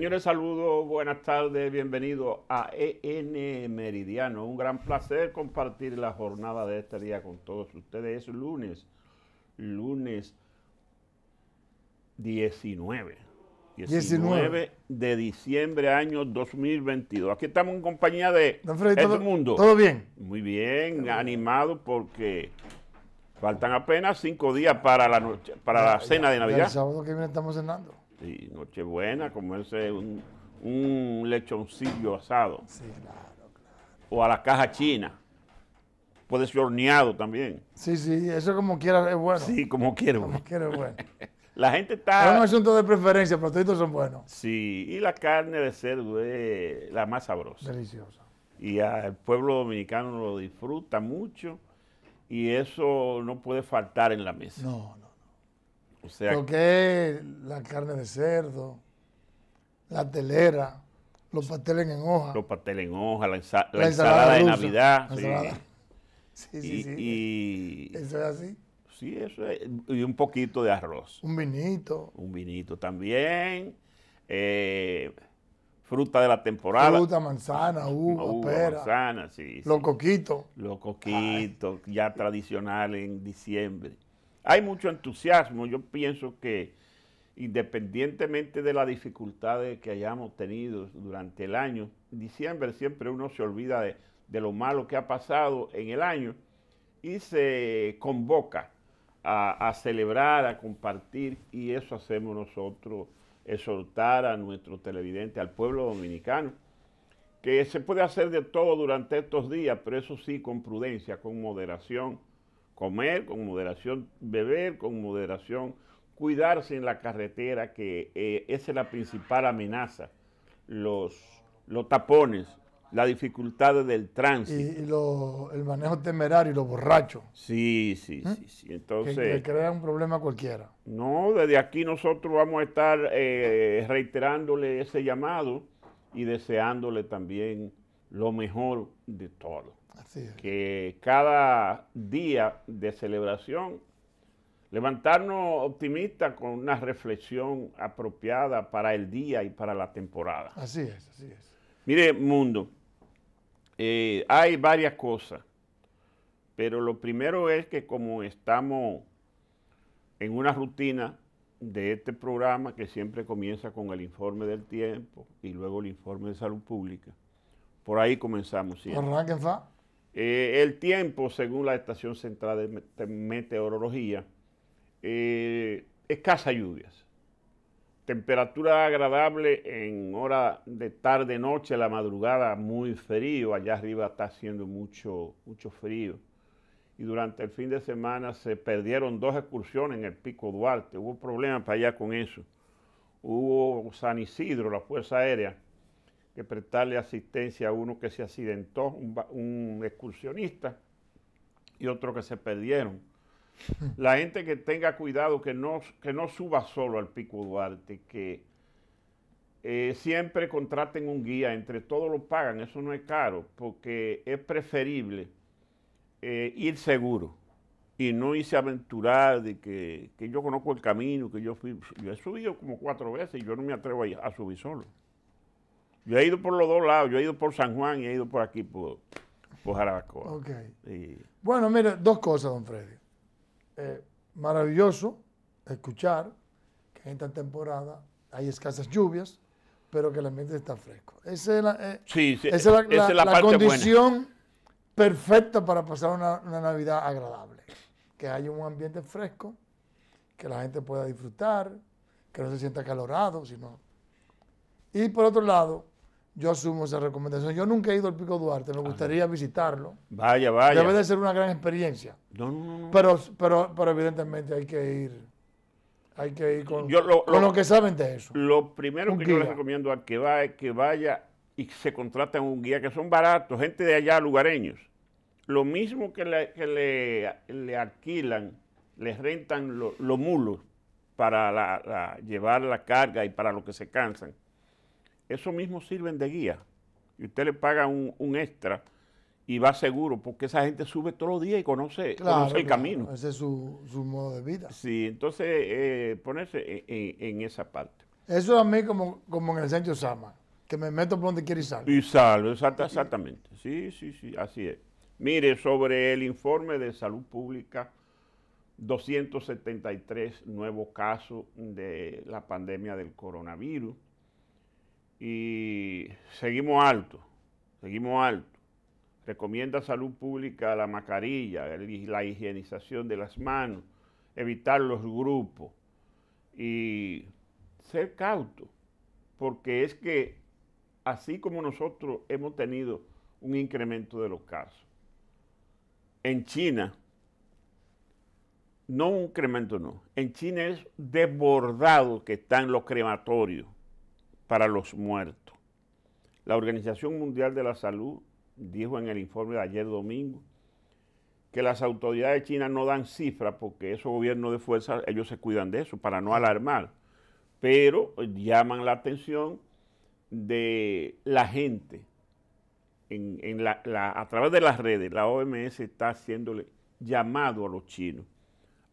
Señores, saludos, buenas tardes, bienvenidos a EN Meridiano. Un gran placer compartir la jornada de este día con todos ustedes. Es lunes, lunes 19. 19, de diciembre año 2022. Aquí estamos en compañía de todo, el mundo. ¿Todo bien? Muy bien, animado porque faltan apenas cinco días para la para la cena de Navidad. el sábado que viene estamos cenando. Sí, Nochebuena, comerse un, un lechoncillo asado. Sí, claro, claro. O a la caja china. Puede ser horneado también. Sí, sí, eso como quiera es bueno. Sí, como quiera. Como quiera es bueno. la gente está... Es un asunto de preferencia, pero todos son buenos. Sí, y la carne de cerdo es la más sabrosa. Deliciosa. Y al pueblo dominicano lo disfruta mucho y eso no puede faltar en la mesa. No, no. O lo que es la carne de cerdo, la telera, los pasteles en hoja. Los pasteles en hoja, la, la, ensalada, de Navidad. La ensalada. Sí, sí, sí. Y, eso es así. Sí, eso es. Y un poquito de arroz. Un vinito. Un vinito también. Eh, fruta de la temporada. Fruta, manzana, uva, uva pera. Manzana, sí. Los coquitos. Los coquitos, ya tradicional en diciembre. Hay mucho entusiasmo, yo pienso que independientemente de las dificultades que hayamos tenido durante el año, diciembre siempre uno se olvida de, lo malo que ha pasado en el año y se convoca a, a, celebrar, a compartir, y eso hacemos nosotros, exhortar a nuestro televidente, al pueblo dominicano, que se puede hacer de todo durante estos días, pero eso sí, con prudencia, con moderación, comer con moderación, beber con moderación, cuidarse en la carretera, que eh, esa es la principal amenaza, los, los tapones, las dificultades del tránsito. Y, el manejo temerario los borrachos. Sí, sí, ¿Mm? sí, Entonces, que, crea un problema cualquiera. No, desde aquí nosotros vamos a estar eh, reiterándole ese llamado y deseándole también lo mejor de todo. Que cada día de celebración, levantarnos optimistas con una reflexión apropiada para el día y para la temporada. Así es, así es. Mire, mundo, eh, hay varias cosas, pero lo primero es que como estamos en una rutina de este programa que siempre comienza con el informe del tiempo y luego el informe de salud pública. Por ahí comenzamos siempre. Eh, el tiempo, según la Estación Central de Meteorología, eh, escasa lluvias. Temperatura agradable en hora de tarde, noche, la madrugada muy frío. Allá arriba está haciendo mucho, mucho frío. Y durante el fin de semana se perdieron dos excursiones en el Pico Duarte. Hubo problemas para allá con eso. Hubo San Isidro, la Fuerza Aérea, que prestarle asistencia a uno que se accidentó, un, excursionista, y otro que se perdieron. La gente que tenga cuidado, que no, que no suba solo al Pico Duarte, que eh, siempre contraten un guía, entre todos lo pagan, eso no es caro, porque es preferible eh, ir seguro y no irse a aventurar de que, yo conozco el camino, que yo fui, yo he subido como cuatro veces y yo no me atrevo a subir solo. Yo he ido por los dos lados, yo he ido por San Juan y he ido por aquí, por, por Jarabacoa. Bueno, mire, dos cosas, don Freddy. Eh, maravilloso escuchar que en esta temporada hay escasas lluvias, pero que el ambiente está fresco. Esa es la, condición perfecta para pasar una, una Navidad agradable. Que haya un ambiente fresco, que la gente pueda disfrutar, que no se sienta calorado, sino... Y por otro lado, yo asumo esa recomendación. Yo nunca he ido al Pico Duarte, me gustaría visitarlo. Vaya, vaya. Debe de ser una gran experiencia. Pero, pero, pero evidentemente hay que ir, hay que ir con, lo, que saben de eso. Lo primero que yo les recomiendo a que vaya, es que vaya y se contraten un guía, que son baratos, gente de allá, lugareños. Lo mismo que le, que le, alquilan, les rentan los mulos para llevar la carga y para los que se cansan eso mismo sirven de guía. Y usted le paga un, extra y va seguro, porque esa gente sube todos los días y conoce, el camino. Ese es su, modo de vida. Sí, entonces eh, ponerse en, esa parte. Eso a mí como, como en el centro Sama, que me meto por donde quiero y salgo. Y salgo, exactamente. Sí, sí, sí, así es. Mire, sobre el informe de salud pública, 273 nuevos casos de la pandemia del coronavirus y seguimos alto, seguimos alto. Recomienda salud pública la mascarilla, la higienización de las manos, evitar los grupos y ser cauto, porque es que así como nosotros hemos tenido un incremento de los casos, en China, no un incremento no, en China es desbordado que están los crematorios para los muertos. La Organización Mundial de la Salud dijo en el informe de ayer domingo que las autoridades chinas no dan cifras porque esos gobiernos de fuerza, ellos se cuidan de eso para no alarmar, pero llaman la atención de la gente a través de las redes. La OMS está haciéndole llamado a los chinos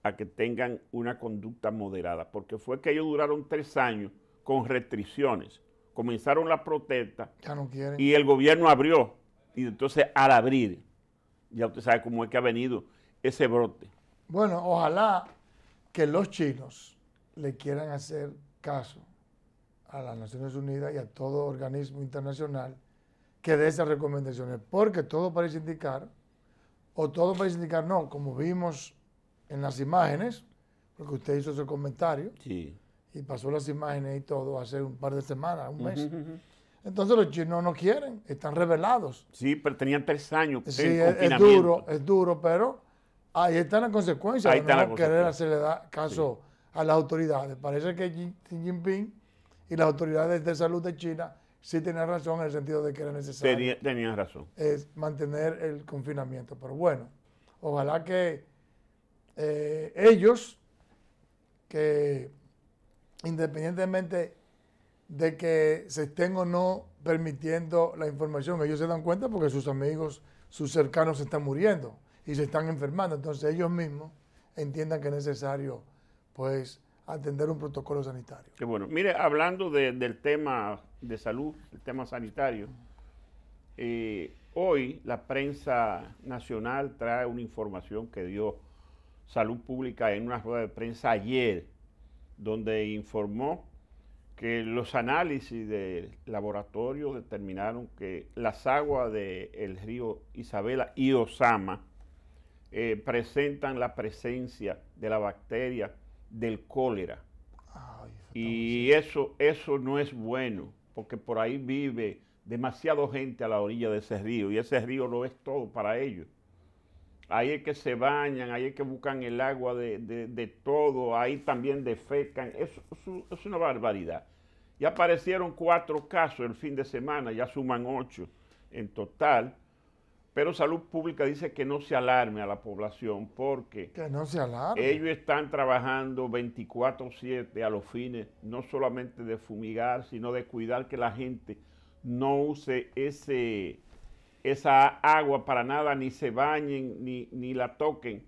a que tengan una conducta moderada, porque fue que ellos duraron tres años con restricciones. Comenzaron las protestas no y el gobierno abrió. Y entonces al abrir, ya usted sabe cómo es que ha venido ese brote. Bueno, ojalá que los chinos le quieran hacer caso a las Naciones Unidas y a todo organismo internacional que dé esas recomendaciones, porque todo parece indicar, o todo parece indicar no, como vimos en las imágenes, porque usted hizo ese comentario, sí y pasó las imágenes y todo hace un par de semanas, un mes. Entonces los chinos no quieren, están revelados. Sí, pero tenían tres años. Sí, es, duro, es duro, pero ahí están las consecuencias ahí de no querer hacerle caso a las autoridades. Parece que Xi Jinping y las autoridades de salud de China sí tenían razón en el sentido de que era necesario. razón. Es mantener el confinamiento. Pero bueno, ojalá que eh, ellos que independientemente de que se estén o no permitiendo la información. Ellos se dan cuenta porque sus amigos, sus cercanos se están muriendo y se están enfermando. Entonces ellos mismos entiendan que es necesario pues atender un protocolo sanitario. Qué bueno. Mire, hablando del tema de salud, el tema sanitario, eh, hoy la prensa nacional trae una información que dio Salud Pública en una rueda de prensa ayer donde informó que los análisis del laboratorio determinaron que las aguas del río Isabela y Osama eh, presentan la presencia de la bacteria del cólera. y eso, eso no es bueno, porque por ahí vive demasiada gente a la orilla de ese río y ese río no es todo para ellos ahí es que se bañan, ahí es que buscan el agua de, todo, ahí también defecan, es, es, una barbaridad. Ya aparecieron cuatro casos el fin de semana, ya suman ocho en total, pero Salud Pública dice que no se alarme a la población porque no se ellos están trabajando 24/7 a los fines, no solamente de fumigar, sino de cuidar que la gente no use ese esa agua para nada, ni se bañen, ni, la toquen.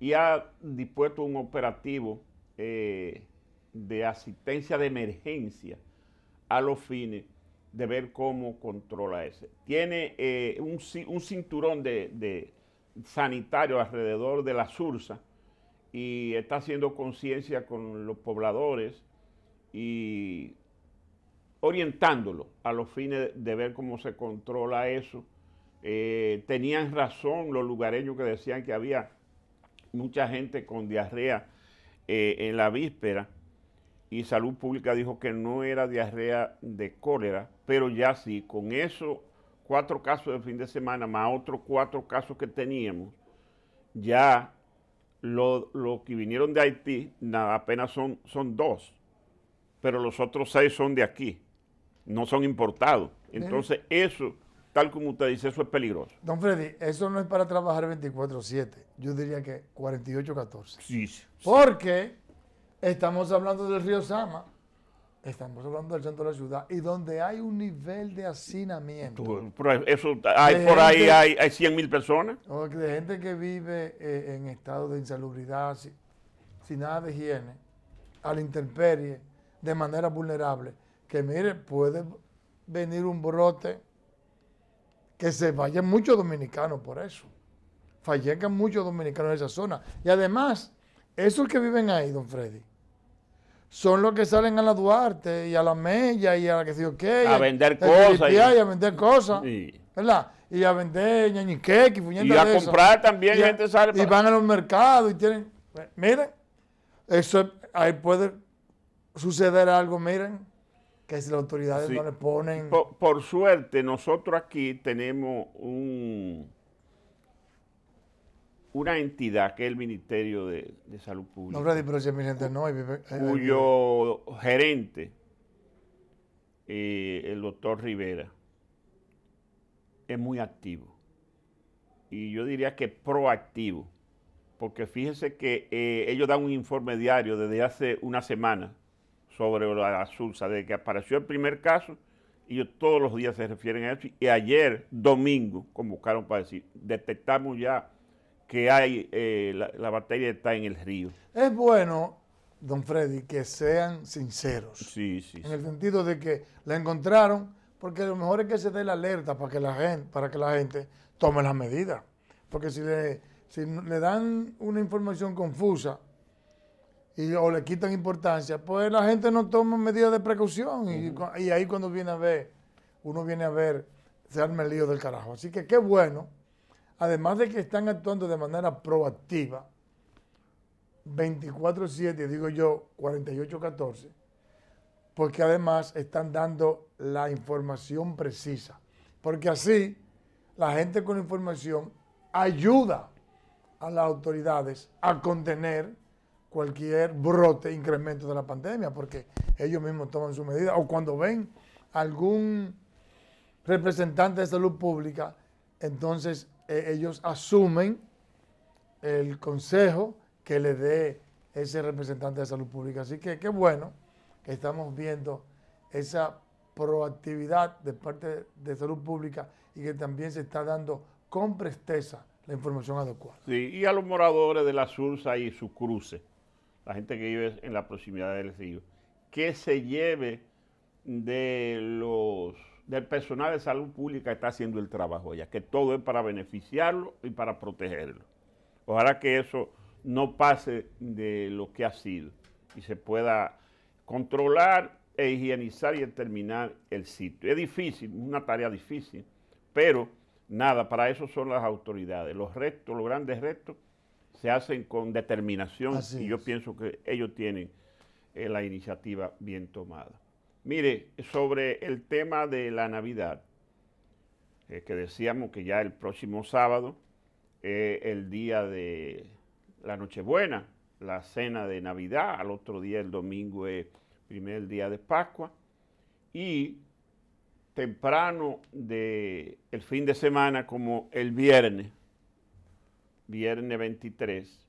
Y ha dispuesto un operativo eh, de asistencia de emergencia a los fines de ver cómo controla ese. Tiene eh, un, cinturón de, sanitario alrededor de la Sursa y está haciendo conciencia con los pobladores y orientándolo a los fines de ver cómo se controla eso. Eh, tenían razón los lugareños que decían que había mucha gente con diarrea eh, en la víspera y Salud Pública dijo que no era diarrea de cólera, pero ya sí, con esos cuatro casos de fin de semana más otros cuatro casos que teníamos, ya los que vinieron de Haití nada, apenas son, son dos, pero los otros seis son de aquí no son importados. Entonces, eso, tal como usted dice, eso es peligroso. Don Freddy, eso no es para trabajar 24-7. Yo diría que 48-14. Sí, sí. Porque estamos hablando del río Sama, estamos hablando del centro de la ciudad, y donde hay un nivel de hacinamiento. pero eso, hay por ahí hay, 100 mil personas. De gente que vive eh, en estado de insalubridad, sin, sin nada de higiene, a la intemperie, de manera vulnerable que mire, puede venir un brote que se vayan muchos dominicanos por eso. Fallecan muchos dominicanos en esa zona. Y además, esos que viven ahí, don Freddy, son los que salen a la Duarte y a la Mella y a la que se yo que A vender cosas. Y, a vender cosas. ¿Verdad? Y a vender ñañiqueque y Y a comprar también gente sale. Y van a los mercados y tienen. Miren, eso ahí puede suceder algo, miren que si las autoridades no le ponen... Por, suerte, nosotros aquí tenemos una entidad que es el Ministerio de, Salud Pública. No, cuyo eh, gerente, eh, el doctor Rivera, es muy activo. Y yo diría que proactivo. Porque fíjense que eh, ellos dan un informe diario desde hace una semana sobre la sursa de que apareció el primer caso, ...y todos los días se refieren a eso. Y ayer, domingo, convocaron para decir, detectamos ya que hay, eh, la, batería bacteria está en el río. Es bueno, don Freddy, que sean sinceros. Sí, sí. En el sentido de que la encontraron, porque lo mejor es que se dé la alerta para que la gente, para que la gente tome las medidas. Porque si si le dan una información confusa, y, o le quitan importancia, pues la gente no toma medidas de precaución y, ahí cuando viene a ver, uno viene a ver, se arma el lío del carajo. Así que qué bueno, además de que están actuando de manera proactiva, 24-7, digo yo, 48-14, porque además están dando la información precisa, porque así la gente con información ayuda a las autoridades a contener cualquier brote, incremento de la pandemia, porque ellos mismos toman su medida. O cuando ven algún representante de salud pública, entonces e, ellos asumen el consejo que le dé ese representante de salud pública. Así que qué bueno que estamos viendo esa proactividad de parte de salud pública y que también se está dando con presteza la información adecuada. Sí, y a los moradores de la Sursa y su cruce, la gente que vive en la proximidad del río, que se lleve de los, del personal de salud pública que está haciendo el trabajo allá, que todo es para beneficiarlo y para protegerlo. Ojalá que eso no pase de lo que ha sido y se pueda controlar e higienizar y determinar el sitio. Es difícil, una tarea difícil, pero nada, para eso son las autoridades. Los restos, los grandes restos, se hacen con determinación y yo pienso que ellos tienen eh, la iniciativa bien tomada. Mire, sobre el tema de la Navidad, eh, que decíamos que ya el próximo sábado es eh, el día de la Nochebuena, la cena de Navidad, al otro día el domingo es primer día de Pascua y temprano del el fin de semana como el viernes viernes 23,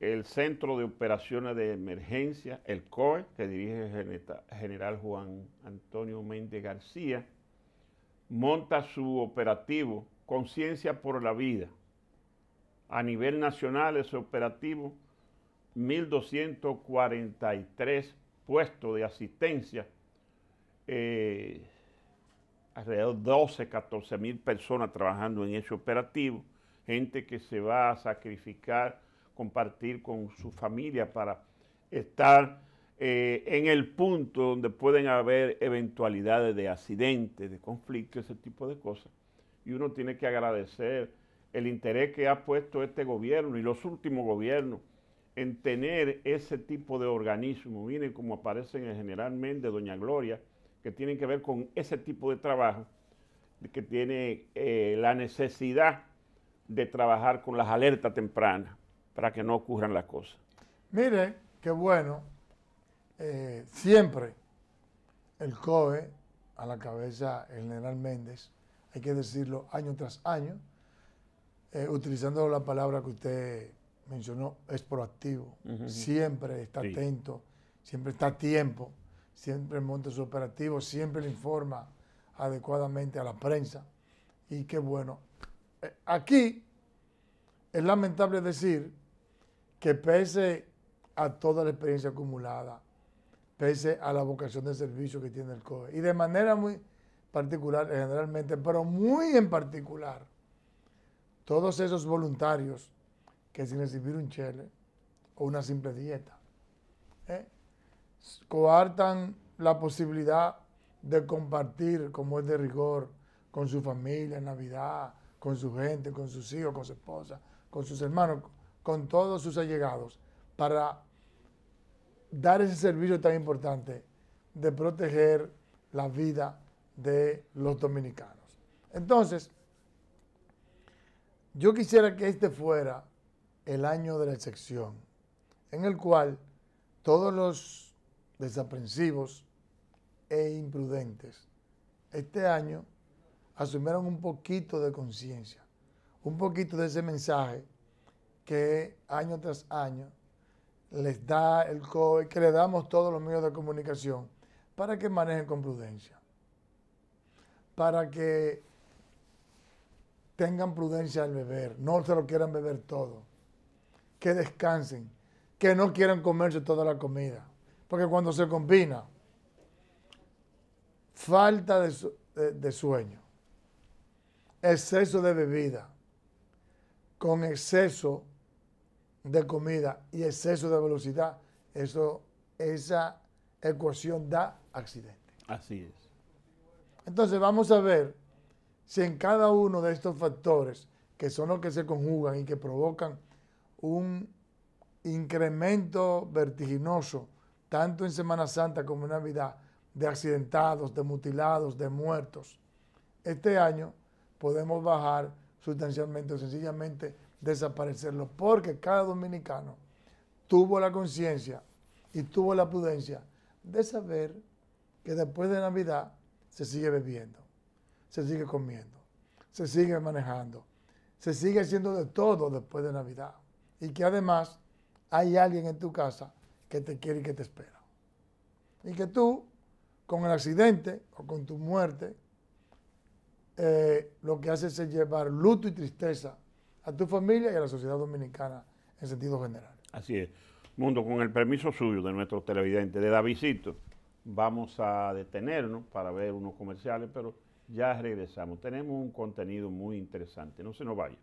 el Centro de Operaciones de Emergencia, el COE, que dirige el general Juan Antonio Méndez García, monta su operativo Conciencia por la Vida. A nivel nacional, ese operativo, 1.243 puestos de asistencia, eh, alrededor de 12, 14 mil personas trabajando en ese operativo gente que se va a sacrificar, compartir con su familia para estar eh, en el punto donde pueden haber eventualidades de accidentes, de conflictos, ese tipo de cosas. Y uno tiene que agradecer el interés que ha puesto este gobierno y los últimos gobiernos en tener ese tipo de organismos. Miren como aparecen generalmente Doña Gloria, que tienen que ver con ese tipo de trabajo que tiene eh, la necesidad de trabajar con las alertas tempranas para que no ocurran las cosas. Mire, qué bueno, eh, siempre el COE, a la cabeza el general Méndez, hay que decirlo año tras año, eh, utilizando la palabra que usted mencionó, es proactivo, siempre está atento, siempre está a tiempo, siempre monta su operativo, siempre le informa adecuadamente a la prensa. Y qué bueno, eh, aquí es lamentable decir que pese a toda la experiencia acumulada, pese a la vocación de servicio que tiene el COE, y de manera muy particular, eh, generalmente, pero muy en particular, todos esos voluntarios que sin recibir un chele o una simple dieta, eh, coartan la posibilidad de compartir, como es de rigor, con su familia en Navidad, con su gente, con sus hijos, con su esposa, con sus hermanos, con todos sus allegados, para dar ese servicio tan importante de proteger la vida de los dominicanos. Entonces, yo quisiera que este fuera el año de la excepción, en el cual todos los desaprensivos e imprudentes este año asumieron un poquito de conciencia, un poquito de ese mensaje que año tras año les da el COVID, que le damos todos los medios de comunicación, para que manejen con prudencia, para que tengan prudencia al beber, no se lo quieran beber todo, que descansen, que no quieran comerse toda la comida, porque cuando se combina falta de sueño, exceso de bebida, con exceso de comida y exceso de velocidad, eso, esa ecuación da accidente. Así es. Entonces vamos a ver si en cada uno de estos factores, que son los que se conjugan y que provocan un incremento vertiginoso, tanto en Semana Santa como en Navidad, de accidentados, de mutilados, de muertos, este año podemos bajar sustancialmente o sencillamente desaparecerlo, porque cada dominicano tuvo la conciencia y tuvo la prudencia de saber que después de Navidad se sigue bebiendo, se sigue comiendo, se sigue manejando, se sigue haciendo de todo después de Navidad. Y que además hay alguien en tu casa que te quiere y que te espera. Y que tú, con el accidente o con tu muerte eh, lo que hace es llevar luto y tristeza a tu familia y a la sociedad dominicana en sentido general. Así es. Mundo, con el permiso suyo de nuestro televidente de Davidito, vamos a detenernos para ver unos comerciales, pero ya regresamos. Tenemos un contenido muy interesante. No se nos vaya.